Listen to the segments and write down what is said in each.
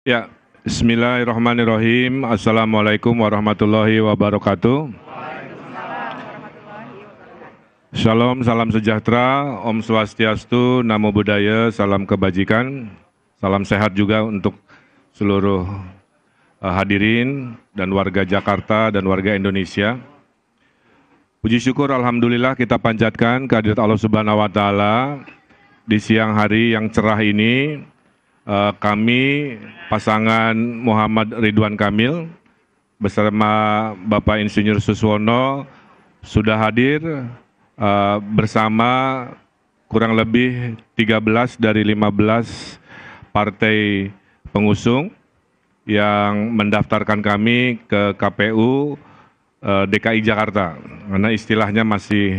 Ya, Bismillahirrahmanirrahim. Assalamualaikum warahmatullahi wabarakatuh. Shalom, salam sejahtera, Om Swastiastu, Namo Buddhaya, salam kebajikan, salam sehat juga untuk seluruh eh, hadirin dan warga Jakarta dan warga Indonesia. Puji syukur Alhamdulillah kita panjatkan kehadirat Allah Subhanahu wa Ta'ala di siang hari yang cerah ini, uh, kami pasangan Muhammad Ridwan Kamil bersama Bapak Insinyur Suswono sudah hadir uh, bersama kurang lebih 13 dari 15 partai pengusung yang mendaftarkan kami ke KPU eh, DKI Jakarta karena istilahnya masih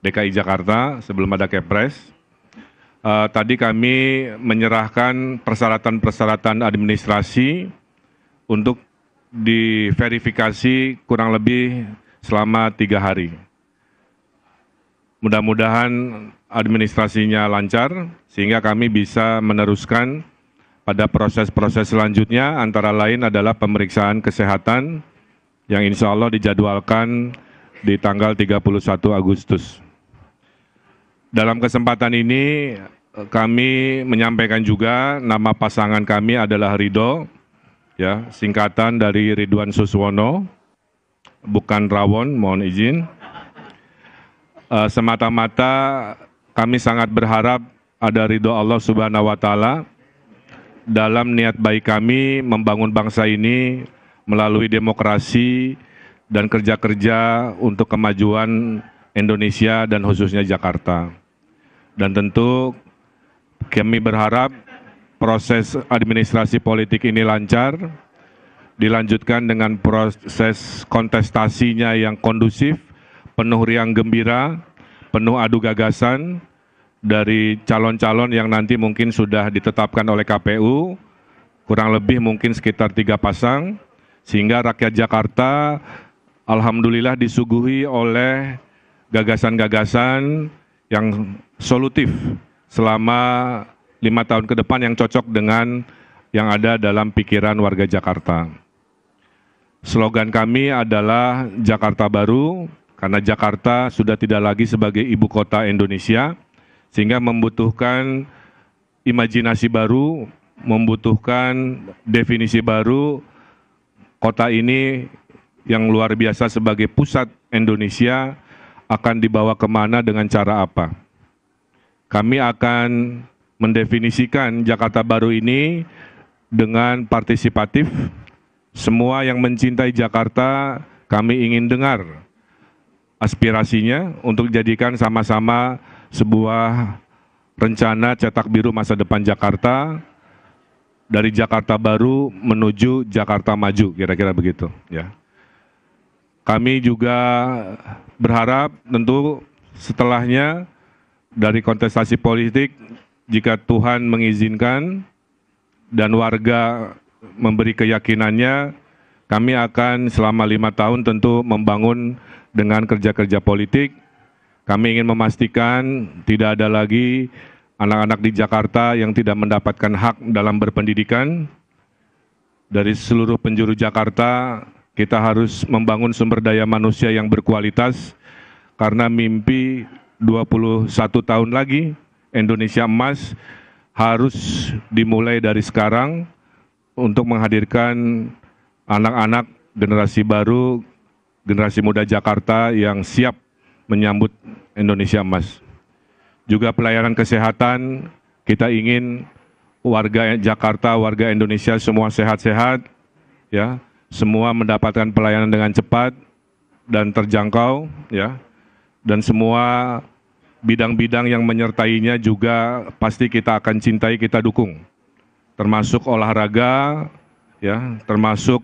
DKI Jakarta sebelum ada Kepres uh, tadi kami menyerahkan persyaratan-persyaratan administrasi untuk diverifikasi kurang lebih selama tiga hari. Mudah-mudahan administrasinya lancar sehingga kami bisa meneruskan pada proses-proses selanjutnya antara lain adalah pemeriksaan kesehatan yang insya Allah dijadwalkan di tanggal 31 Agustus. Dalam kesempatan ini kami menyampaikan juga nama pasangan kami adalah Ridho, ya singkatan dari Ridwan Suswono, bukan Rawon, mohon izin. Uh, semata-mata kami sangat berharap ada Ridho Allah Subhanahu Wa Taala dalam niat baik kami membangun bangsa ini melalui demokrasi dan kerja-kerja untuk kemajuan Indonesia dan khususnya Jakarta. Dan tentu kami berharap proses administrasi politik ini lancar, dilanjutkan dengan proses kontestasinya yang kondusif, penuh riang gembira, penuh adu gagasan dari calon-calon yang nanti mungkin sudah ditetapkan oleh KPU, kurang lebih mungkin sekitar tiga pasang, sehingga rakyat Jakarta alhamdulillah disuguhi oleh gagasan-gagasan yang solutif selama lima tahun ke depan yang cocok dengan yang ada dalam pikiran warga Jakarta. Slogan kami adalah Jakarta Baru, karena Jakarta sudah tidak lagi sebagai ibu kota Indonesia, sehingga membutuhkan imajinasi baru, membutuhkan definisi baru, kota ini yang luar biasa sebagai pusat Indonesia akan dibawa kemana dengan cara apa kami akan mendefinisikan Jakarta Baru ini dengan partisipatif. Semua yang mencintai Jakarta, kami ingin dengar aspirasinya untuk jadikan sama-sama sebuah rencana cetak biru masa depan Jakarta dari Jakarta Baru menuju Jakarta Maju, kira-kira begitu. Ya, kami juga berharap tentu setelahnya dari kontestasi politik jika Tuhan mengizinkan dan warga memberi keyakinannya kami akan selama lima tahun tentu membangun dengan kerja-kerja politik. Kami ingin memastikan tidak ada lagi anak-anak di Jakarta yang tidak mendapatkan hak dalam berpendidikan. Dari seluruh penjuru Jakarta, kita harus membangun sumber daya manusia yang berkualitas karena mimpi 21 tahun lagi Indonesia emas harus dimulai dari sekarang untuk menghadirkan anak-anak generasi baru, generasi muda Jakarta yang siap menyambut Indonesia emas. Juga pelayanan kesehatan, kita ingin warga Jakarta, warga Indonesia semua sehat-sehat, ya, semua mendapatkan pelayanan dengan cepat dan terjangkau, ya dan semua bidang-bidang yang menyertainya juga pasti kita akan cintai, kita dukung. Termasuk olahraga, ya, termasuk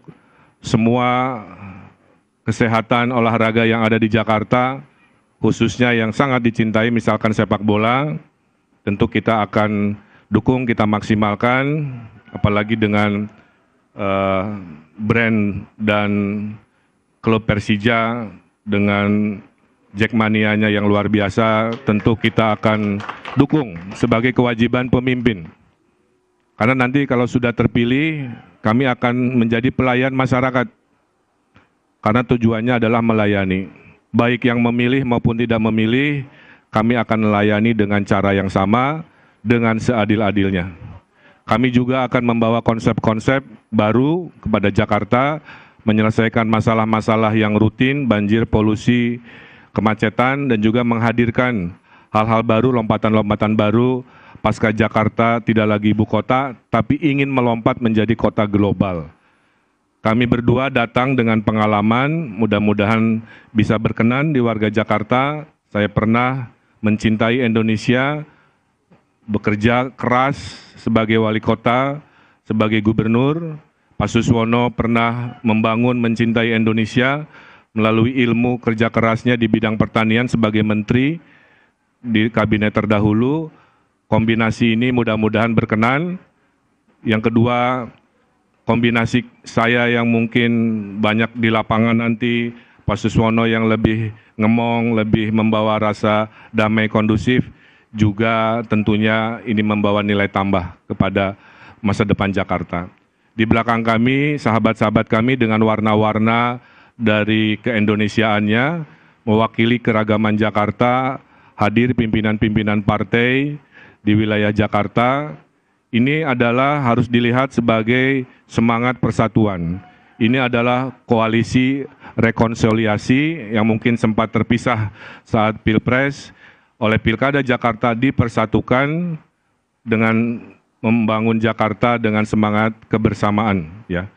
semua kesehatan olahraga yang ada di Jakarta, khususnya yang sangat dicintai misalkan sepak bola, tentu kita akan dukung, kita maksimalkan, apalagi dengan uh, brand dan klub Persija dengan Jackmania-nya yang luar biasa tentu kita akan dukung sebagai kewajiban pemimpin. Karena nanti kalau sudah terpilih kami akan menjadi pelayan masyarakat. Karena tujuannya adalah melayani. Baik yang memilih maupun tidak memilih, kami akan melayani dengan cara yang sama, dengan seadil-adilnya. Kami juga akan membawa konsep-konsep baru kepada Jakarta, menyelesaikan masalah-masalah yang rutin, banjir, polusi, kemacetan dan juga menghadirkan hal-hal baru, lompatan-lompatan baru pasca Jakarta tidak lagi ibu kota tapi ingin melompat menjadi kota global. Kami berdua datang dengan pengalaman, mudah-mudahan bisa berkenan di warga Jakarta. Saya pernah mencintai Indonesia, bekerja keras sebagai wali kota, sebagai gubernur. Pak Suswono pernah membangun mencintai Indonesia, melalui ilmu kerja kerasnya di bidang pertanian sebagai menteri di kabinet terdahulu. Kombinasi ini mudah-mudahan berkenan. Yang kedua, kombinasi saya yang mungkin banyak di lapangan nanti Pak Suswono yang lebih ngemong, lebih membawa rasa damai kondusif juga tentunya ini membawa nilai tambah kepada masa depan Jakarta. Di belakang kami, sahabat-sahabat kami dengan warna-warna dari keindonesiaannya, mewakili keragaman Jakarta, hadir pimpinan-pimpinan partai di wilayah Jakarta. Ini adalah harus dilihat sebagai semangat persatuan. Ini adalah koalisi rekonsiliasi yang mungkin sempat terpisah saat Pilpres oleh Pilkada Jakarta dipersatukan dengan membangun Jakarta dengan semangat kebersamaan ya.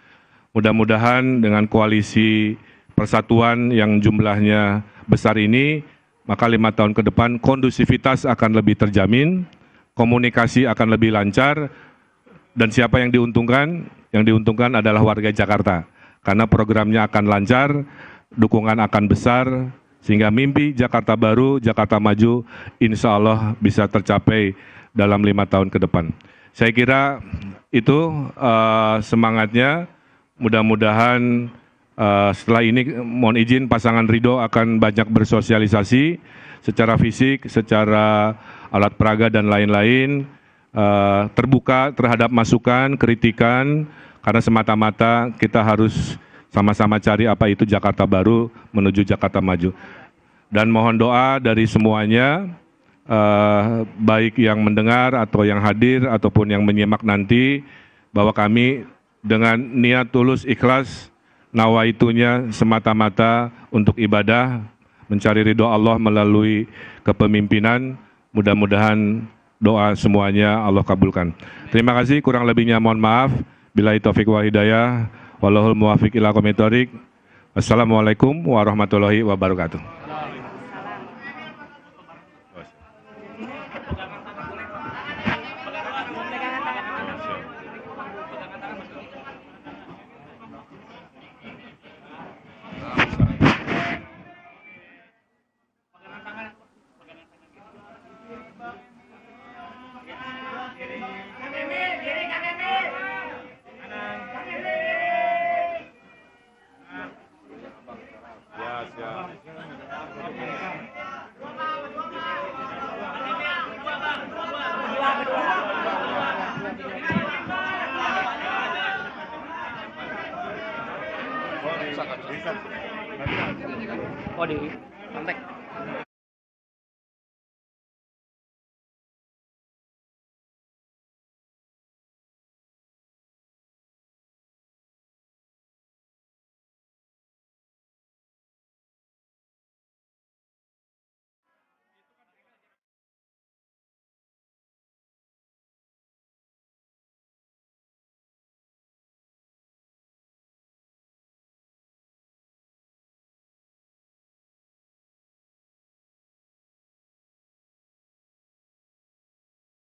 Mudah-mudahan dengan koalisi persatuan yang jumlahnya besar ini, maka lima tahun ke depan kondusivitas akan lebih terjamin, komunikasi akan lebih lancar, dan siapa yang diuntungkan? Yang diuntungkan adalah warga Jakarta, karena programnya akan lancar, dukungan akan besar, sehingga mimpi Jakarta baru, Jakarta maju, insya Allah bisa tercapai dalam lima tahun ke depan. Saya kira itu uh, semangatnya. Mudah-mudahan Eh, setelah ini mohon izin pasangan Ridho akan banyak bersosialisasi secara fisik, secara alat peraga dan lain-lain. Uh, terbuka terhadap masukan, kritikan, karena semata-mata kita harus sama-sama cari apa itu Jakarta baru menuju Jakarta maju. Dan mohon doa dari semuanya, uh, baik yang mendengar atau yang hadir ataupun yang menyimak nanti, bahwa kami dengan niat tulus ikhlas nawaitunya semata-mata untuk ibadah, mencari ridho Allah melalui kepemimpinan. Mudah-mudahan doa semuanya Allah kabulkan. Terima kasih, kurang lebihnya mohon maaf. Bila taufik wa hidayah, walahul muwafiq ila komitorik. Assalamualaikum warahmatullahi wabarakatuh. oh di kontak